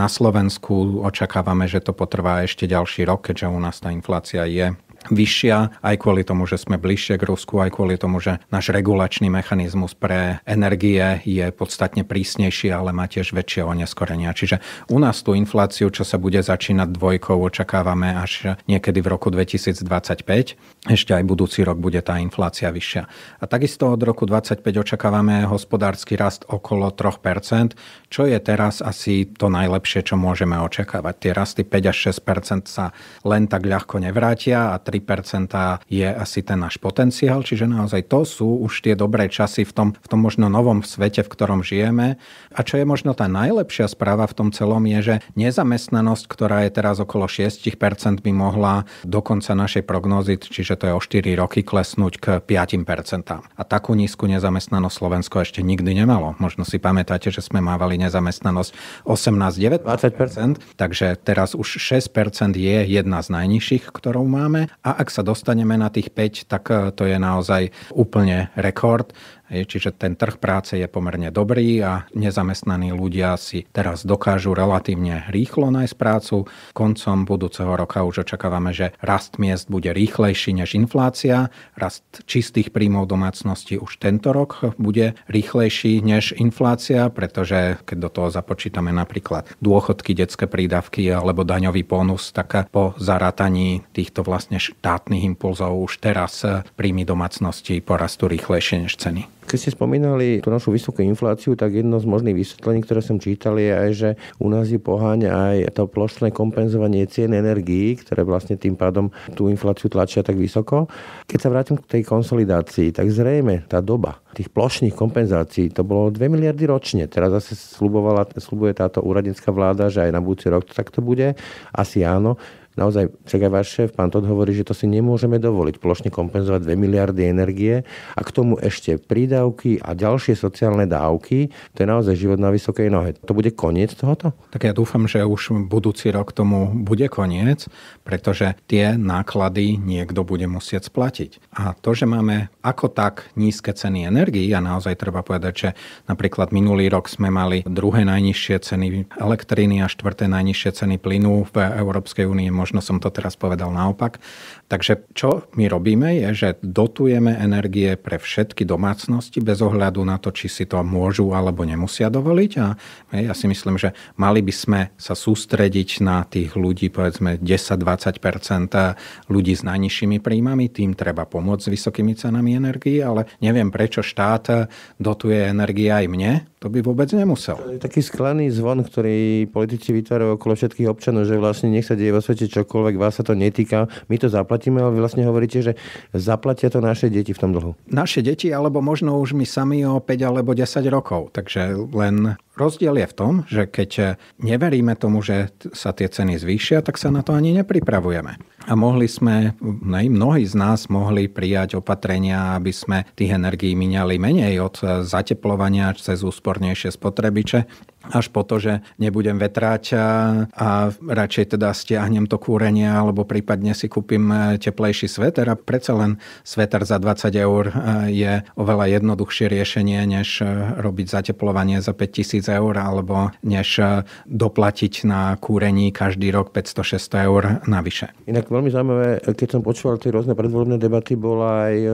Na Slovensku očakávame, že to potrvá ešte ďalší rok, keďže u nás tá inflácia je vyššia aj kvôli tomu, že sme bližšie k Rusku, aj kvôli tomu, že náš regulačný mechanizmus pre energie je podstatne prísnejší, ale má tiež väčšie oneskorenia. Čiže u nás tú infláciu, čo sa bude začínať dvojkou, očakávame až niekedy v roku 2025. Ešte aj budúci rok bude tá inflácia vyššia. A takisto od roku 2025 očakávame hospodársky rast okolo 3%, čo je teraz asi to najlepšie, čo môžeme očakávať. Tie rasty 5 až 6% sa len tak ľahko nevrátia a 3% je asi ten náš potenciál, čiže naozaj to sú už tie dobré časy v tom, v tom možno novom svete, v ktorom žijeme. A čo je možno tá najlepšia správa v tom celom je, že nezamestnanosť, ktorá je teraz okolo 6%, by mohla do konca našej prognozy, čiže to je o 4 roky, klesnúť k 5%. A takú nízku nezamestnanosť Slovensko ešte nikdy nemalo. Možno si pamätáte, že sme mávali nezamestnanosť 18-19%, takže teraz už 6% je jedna z najnižších, ktorou máme a ak sa dostaneme na tých 5, tak eh, to je naozaj úplne rekord. Čiže ten trh práce je pomerne dobrý a nezamestnaní ľudia si teraz dokážu relatívne rýchlo nájsť prácu. Koncom budúceho roka už očakávame, že rast miest bude rýchlejší než inflácia. Rast čistých príjmov domácnosti už tento rok bude rýchlejší než inflácia, pretože keď do toho započítame napríklad dôchodky, detské prídavky alebo daňový bonus, tak po zarátaní týchto vlastne štátnych impulzov už teraz príjmy domácnosti porastú rýchlejšie než ceny. Keď ste spomínali tú našu vysokú infláciu, tak jedno z možných vysvetlení, ktoré som čítal, je aj, že u nás je poháňa aj to plošné kompenzovanie cien energií, ktoré vlastne tým pádom tú infláciu tlačia tak vysoko. Keď sa vrátim k tej konsolidácii, tak zrejme tá doba tých plošných kompenzácií, to bolo 2 miliardy ročne. Teraz zase slubovala, slubuje táto úradnická vláda, že aj na budúci rok to takto bude. Asi áno naozaj však aj váš šéf, pán Todd, hovorí, že to si nemôžeme dovoliť plošne kompenzovať 2 miliardy energie a k tomu ešte prídavky a ďalšie sociálne dávky. To je naozaj život na vysokej nohe. To bude koniec tohoto? Tak ja dúfam, že už budúci rok tomu bude koniec, pretože tie náklady niekto bude musieť splatiť. A to, že máme ako tak nízke ceny energii, a naozaj treba povedať, že napríklad minulý rok sme mali druhé najnižšie ceny elektriny a štvrté najnižšie ceny plynu v Európskej únie, možno som to teraz povedal naopak, Takže čo my robíme je, že dotujeme energie pre všetky domácnosti bez ohľadu na to, či si to môžu alebo nemusia dovoliť. A ja si myslím, že mali by sme sa sústrediť na tých ľudí, povedzme 10-20 ľudí s najnižšími príjmami, tým treba pomôcť s vysokými cenami energii, ale neviem, prečo štát dotuje energie aj mne, to by vôbec nemusel. To je taký sklený zvon, ktorý politici vytvárajú okolo všetkých občanov, že vlastne nech sa deje vo svete čokoľvek, vás sa to netýka, my to zaplatíme zaplatíme, ale vy vlastne hovoríte, že zaplatia to naše deti v tom dlhu. Naše deti, alebo možno už my sami o 5 alebo 10 rokov. Takže len Rozdiel je v tom, že keď neveríme tomu, že sa tie ceny zvýšia, tak sa na to ani nepripravujeme. A mohli sme, ne, mnohí z nás mohli prijať opatrenia, aby sme tých energií minali menej od zateplovania cez úspornejšie spotrebiče až po to, že nebudem vetrať a, a radšej teda stiahnem to kúrenie alebo prípadne si kúpim e, teplejší sveter a predsa len sveter za 20 eur e, je oveľa jednoduchšie riešenie, než e, robiť zateplovanie za 5000 eur alebo než eh, doplatiť na kúrení každý rok 500-600 eur navyše. Inak veľmi zaujímavé, eh, keď som počúval tie rôzne predvoľobné debaty, bola aj eh,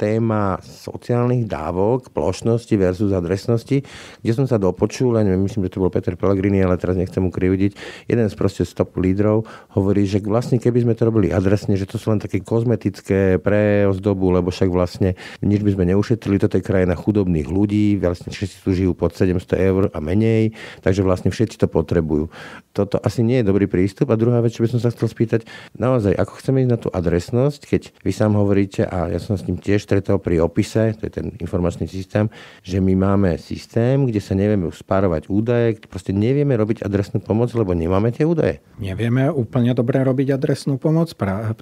téma sociálnych dávok, plošnosti versus adresnosti, kde som sa dopočul, a neviem, myslím, že to bol Peter Pellegrini, ale teraz nechcem mu krividiť, jeden z proste stop lídrov hovorí, že vlastne keby sme to robili adresne, že to sú len také kozmetické pre ozdobu, lebo však vlastne nič by sme neušetrili, toto je krajina chudobných ľudí, vlastne všetci tu žijú pod 700 eur a menej, takže vlastne všetci to potrebujú. Toto asi nie je dobrý prístup. A druhá vec, čo by som sa chcel spýtať, naozaj, ako chceme ísť na tú adresnosť, keď vy sám hovoríte, a ja som s ním tiež stretol pri opise, to je ten informačný systém, že my máme systém, kde sa nevieme spárovať údaje, proste nevieme robiť adresnú pomoc, lebo nemáme tie údaje. Nevieme úplne dobre robiť adresnú pomoc,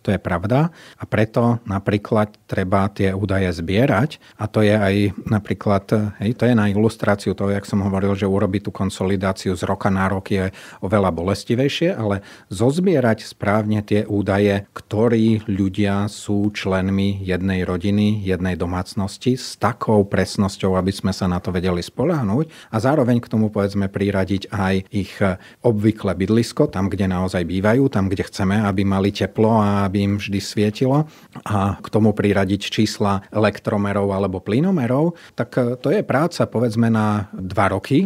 to je pravda. A preto napríklad treba tie údaje zbierať. A to je aj napríklad, hej, to je na ilustráciu toho, jak som hovoril, že urobiť tú konsolidáciu z roka na rok je oveľa bolestivejšie, ale zozbierať správne tie údaje, ktorí ľudia sú členmi jednej rodiny, jednej domácnosti s takou presnosťou, aby sme sa na to vedeli spoláhnuť a zároveň k tomu povedzme priradiť aj ich obvykle bydlisko, tam, kde naozaj bývajú, tam, kde chceme, aby mali teplo a aby im vždy svietilo a k tomu priradiť čísla elektromerov alebo plynomerov, tak to je práca povedzme na dva roky,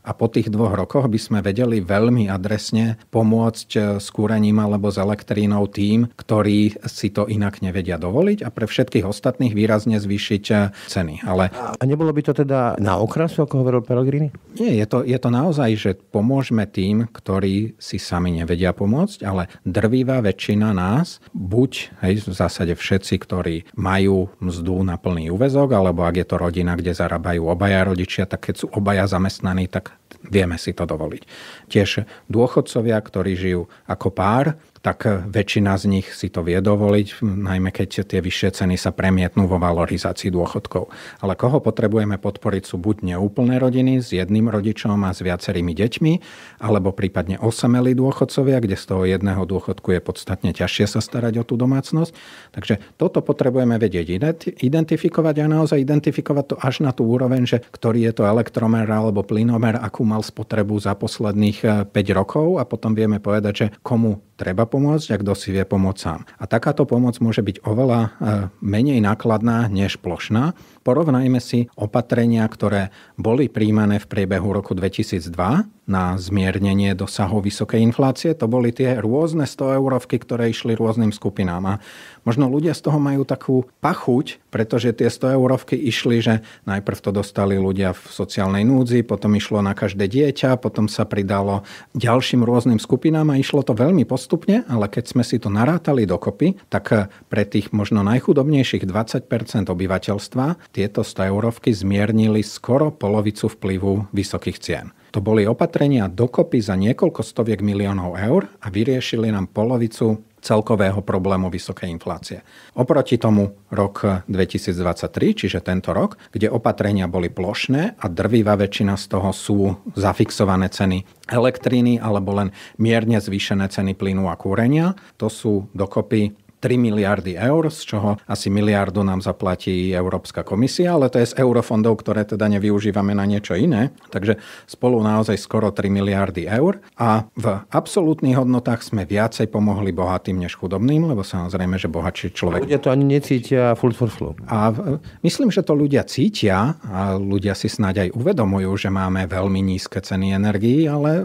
a po tých dvoch rokoch by sme vedeli veľmi adresne pomôcť eh, s kúrením alebo s elektrínou tým, ktorí si to inak nevedia dovoliť a pre všetkých ostatných výrazne zvýšiť eh, ceny. Ale... A nebolo by to teda na okrasu, ako hovoril Pellegrini? Nie, je to, je to naozaj, že pomôžeme tým, ktorí si sami nevedia pomôcť, ale drvivá väčšina nás, buď hej, v zásade všetci, ktorí majú mzdu na plný úvezok, alebo ak je to rodina, kde zarábajú obaja rodičia, tak keď sú obaja zamestnaní, tak vieme si to dovoliť. Tiež dôchodcovia, ktorí žijú ako pár, tak väčšina z nich si to vie dovoliť, najmä keď tie vyššie ceny sa premietnú vo valorizácii dôchodkov. Ale koho potrebujeme podporiť sú buď neúplné rodiny s jedným rodičom a s viacerými deťmi, alebo prípadne osamelí dôchodcovia, kde z toho jedného dôchodku je podstatne ťažšie sa starať o tú domácnosť. Takže toto potrebujeme vedieť identifikovať a naozaj identifikovať to až na tú úroveň, že ktorý je to elektromer alebo plynomer, akú mal spotrebu za posledných 5 eh, rokov a potom vieme povedať, že komu treba pomôcť a kto si vie pomôcť sám. A takáto pomoc môže byť oveľa e, menej nákladná než plošná Porovnajme si opatrenia, ktoré boli príjmané v priebehu roku 2002 na zmiernenie dosahov vysokej inflácie. To boli tie rôzne 100 eurovky, ktoré išli rôznym skupinám. A možno ľudia z toho majú takú pachuť, pretože tie 100 eurovky išli, že najprv to dostali ľudia v sociálnej núdzi, potom išlo na každé dieťa, potom sa pridalo ďalším rôznym skupinám a išlo to veľmi postupne, ale keď sme si to narátali dokopy, tak pre tých možno najchudobnejších 20 obyvateľstva tieto 100 eurovky zmiernili skoro polovicu vplyvu vysokých cien. To boli opatrenia dokopy za niekoľko stoviek miliónov eur a vyriešili nám polovicu celkového problému vysokej inflácie. Oproti tomu rok 2023, čiže tento rok, kde opatrenia boli plošné a drvivá väčšina z toho sú zafixované ceny elektriny alebo len mierne zvýšené ceny plynu a kúrenia, to sú dokopy 3 miliardy eur, z čoho asi miliardu nám zaplatí Európska komisia, ale to je z eurofondov, ktoré teda nevyužívame na niečo iné. Takže spolu naozaj skoro 3 miliardy eur a v absolútnych hodnotách sme viacej pomohli bohatým než chudobným, lebo samozrejme, že bohatší človek... Ľudia to ani necítia full for flow. A myslím, že to ľudia cítia a ľudia si snáď aj uvedomujú, že máme veľmi nízke ceny energii, ale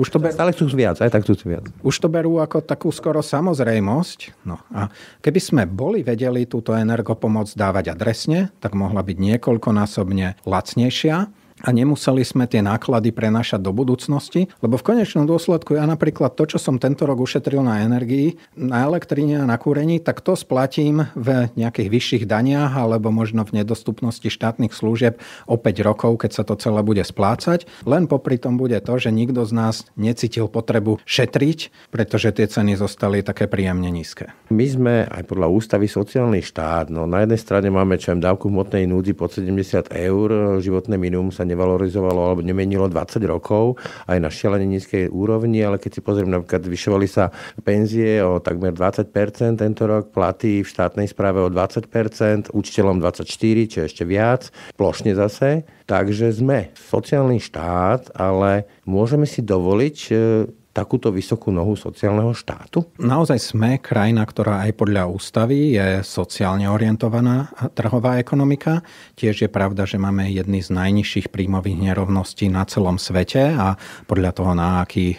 už to... berú. Ale chcú viac, aj tak chcú viac. Už to berú ako takú skoro samozrejmosť. No, a keby sme boli vedeli túto energopomoc dávať adresne, tak mohla byť niekoľkonásobne lacnejšia a nemuseli sme tie náklady prenašať do budúcnosti, lebo v konečnom dôsledku ja napríklad to, čo som tento rok ušetril na energii, na elektrine a na kúrení, tak to splatím v nejakých vyšších daniach alebo možno v nedostupnosti štátnych služieb o 5 rokov, keď sa to celé bude splácať. Len popri tom bude to, že nikto z nás necítil potrebu šetriť, pretože tie ceny zostali také príjemne nízke. My sme aj podľa ústavy sociálny štát. No, na jednej strane máme čo dávku hmotnej núdzi pod 70 eur, životné minimum sa nevalorizovalo alebo nemenilo 20 rokov, aj na šialene nízkej úrovni, ale keď si pozriem, napríklad vyšovali sa penzie o takmer 20% tento rok, platy v štátnej správe o 20%, učiteľom 24, čiže ešte viac, plošne zase. Takže sme sociálny štát, ale môžeme si dovoliť e, takúto vysokú nohu sociálneho štátu? Naozaj sme krajina, ktorá aj podľa ústavy je sociálne orientovaná trhová ekonomika. Tiež je pravda, že máme jedny z najnižších príjmových nerovností na celom svete a podľa toho, na, aký, e,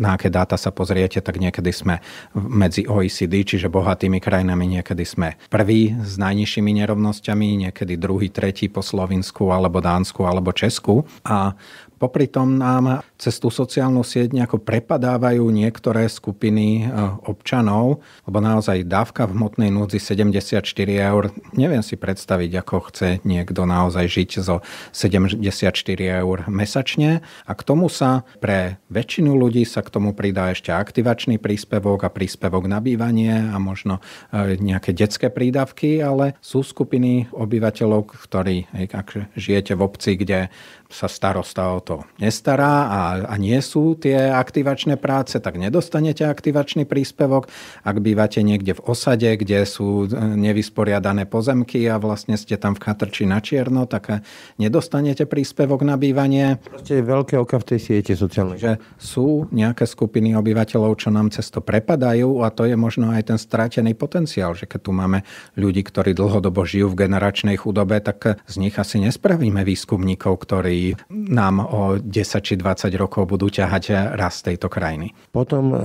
na aké dáta sa pozriete, tak niekedy sme medzi OECD, čiže bohatými krajinami, niekedy sme prví s najnižšími nerovnosťami, niekedy druhý, tretí po Slovensku alebo Dánsku alebo Česku. A Popri tom nám cez tú sociálnu sieť nejako prepadávajú niektoré skupiny e, občanov, lebo naozaj dávka v hmotnej núdzi 74 eur, neviem si predstaviť, ako chce niekto naozaj žiť zo 74 eur mesačne. A k tomu sa pre väčšinu ľudí sa k tomu pridá ešte aktivačný príspevok a príspevok na bývanie a možno e, nejaké detské prídavky, ale sú skupiny obyvateľov, ktorí, ak žijete v obci, kde sa starosta o to nestará a, a nie sú tie aktivačné práce, tak nedostanete aktivačný príspevok. Ak bývate niekde v osade, kde sú e, nevysporiadané pozemky a vlastne ste tam v chatrči na čierno, tak e, nedostanete príspevok na bývanie. Proste je veľké oka v tej siete sociálnej. Že sú nejaké skupiny obyvateľov, čo nám cesto prepadajú a to je možno aj ten stratený potenciál, že keď tu máme ľudí, ktorí dlhodobo žijú v generačnej chudobe, tak z nich asi nespravíme výskumníkov, ktorí ktorí nám o 10 či 20 rokov budú ťahať rast tejto krajiny. Potom, e,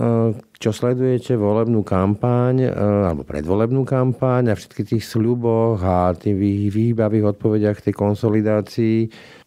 čo sledujete volebnú kampaň, e, alebo predvolebnú kampaň a všetky tých sľuboch a tých výbavých odpovediach tej konsolidácii,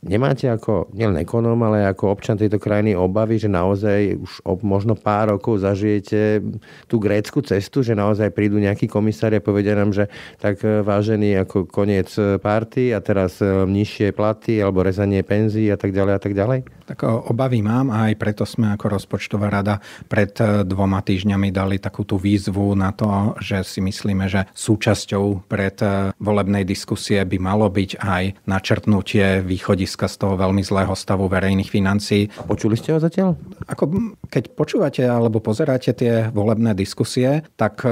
Nemáte ako, nielen ekonóm, ale ako občan tejto krajiny obavy, že naozaj už ob možno pár rokov zažijete tú grécku cestu, že naozaj prídu nejakí komisári a povedia nám, že tak e, vážený ako koniec e, párty a teraz e, nižšie platy alebo rezanie penzí a tak ďalej a tak ďalej? Tak obavy mám a aj preto sme ako rozpočtová rada pred dvoma týždňami dali takú tú výzvu na to, že si myslíme, že súčasťou pred volebnej diskusie by malo byť aj načrtnutie východí hľadiska z toho veľmi zlého stavu verejných financií. A počuli ste ho zatiaľ? Ako, keď počúvate alebo pozeráte tie volebné diskusie, tak e,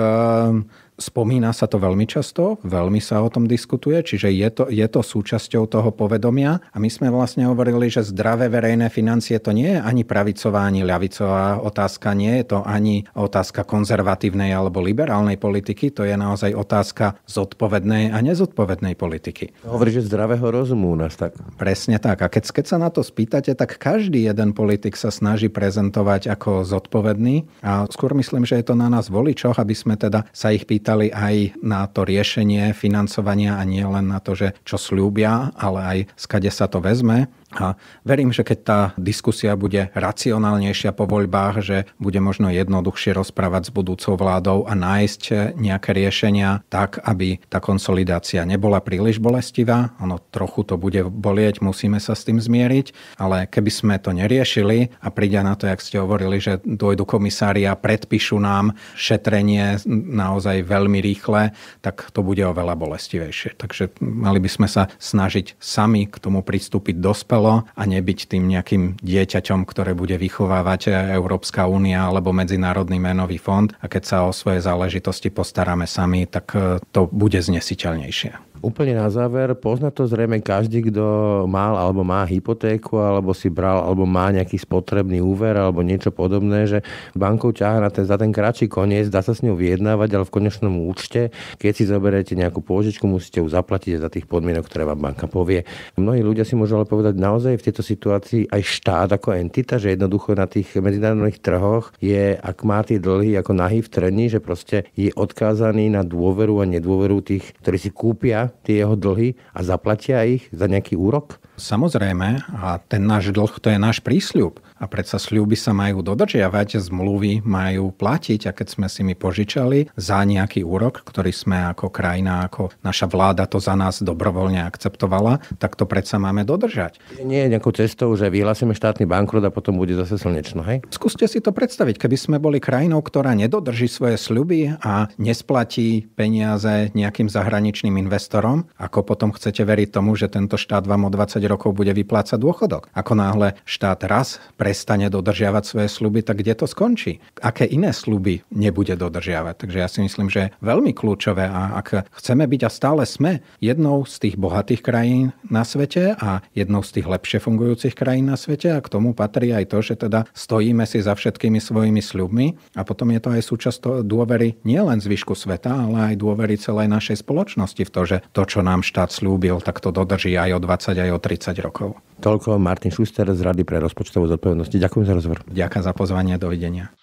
Spomína sa to veľmi často, veľmi sa o tom diskutuje, čiže je to, je to súčasťou toho povedomia. A my sme vlastne hovorili, že zdravé verejné financie to nie je ani pravicová, ani ľavicová otázka, nie je to ani otázka konzervatívnej alebo liberálnej politiky, to je naozaj otázka zodpovednej a nezodpovednej politiky. Hovorí, že zdravého rozumu u nás tak. Presne tak. A keď, keď sa na to spýtate, tak každý jeden politik sa snaží prezentovať ako zodpovedný a skôr myslím, že je to na nás voličoch, aby sme teda sa ich pýtali pýtali aj na to riešenie financovania a nie len na to, že čo slúbia, ale aj skade sa to vezme. A verím, že keď tá diskusia bude racionálnejšia po voľbách, že bude možno jednoduchšie rozprávať s budúcou vládou a nájsť nejaké riešenia tak, aby tá konsolidácia nebola príliš bolestivá. Ono trochu to bude bolieť, musíme sa s tým zmieriť, ale keby sme to neriešili a príde na to, jak ste hovorili, že dojdu komisári a predpíšu nám šetrenie naozaj veľmi rýchle, tak to bude oveľa bolestivejšie. Takže mali by sme sa snažiť sami k tomu pristúpiť dospel okolo a nebyť tým nejakým dieťaťom, ktoré bude vychovávať e, Európska únia alebo Medzinárodný menový fond a keď sa o svoje záležitosti postaráme sami, tak e, to bude znesiteľnejšie. Úplne na záver, pozná to zrejme každý, kto mal alebo má hypotéku, alebo si bral, alebo má nejaký spotrebný úver, alebo niečo podobné, že bankou ťaha na ten, za ten kratší koniec, dá sa s ňou vyjednávať, ale v konečnom účte, keď si zoberete nejakú pôžičku, musíte ju zaplatiť za tých podmienok, ktoré vám banka povie. Mnohí ľudia si môžu ale povedať naozaj v tejto situácii aj štát ako entita, že jednoducho na tých medzinárodných trhoch je, ak má tie dlhy ako nahý v trení, že proste je odkázaný na dôveru a nedôveru tých, ktorí si kúpia tie jeho dlhy a zaplatia ich za nejaký úrok? Samozrejme, a ten náš dlh to je náš prísľub. A predsa sľuby sa majú dodržiavať, zmluvy majú platiť a keď sme si my požičali za nejaký úrok, ktorý sme ako krajina, ako naša vláda to za nás dobrovoľne akceptovala, tak to predsa máme dodržať. Nie je nejakou cestou, že vyhlásime štátny bankrot a potom bude zase slnečno, hej? Skúste si to predstaviť, keby sme boli krajinou, ktorá nedodrží svoje sľuby a nesplatí peniaze nejakým zahraničným investorom, ako potom chcete veriť tomu, že tento štát vám o 20 rokov bude vyplácať dôchodok. Ako náhle štát raz prestane dodržiavať svoje sluby, tak kde to skončí? Aké iné sluby nebude dodržiavať? Takže ja si myslím, že veľmi kľúčové a ak chceme byť a stále sme jednou z tých bohatých krajín na svete a jednou z tých lepšie fungujúcich krajín na svete a k tomu patrí aj to, že teda stojíme si za všetkými svojimi sľubmi a potom je to aj súčasť dôvery nielen zvyšku sveta, ale aj dôvery celej našej spoločnosti v to, že to, čo nám štát slúbil, tak to dodrží aj o 20, aj o 30 30 rokov. Toľko Martin Schuster z Rady pre rozpočtovú zodpovednosť. Ďakujem za rozhovor. Ďakujem za pozvanie. a Dovidenia.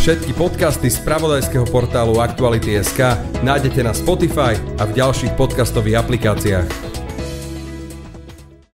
Všetky podcasty z pravodajského portálu Aktuality.sk nájdete na Spotify a v ďalších podcastových aplikáciách.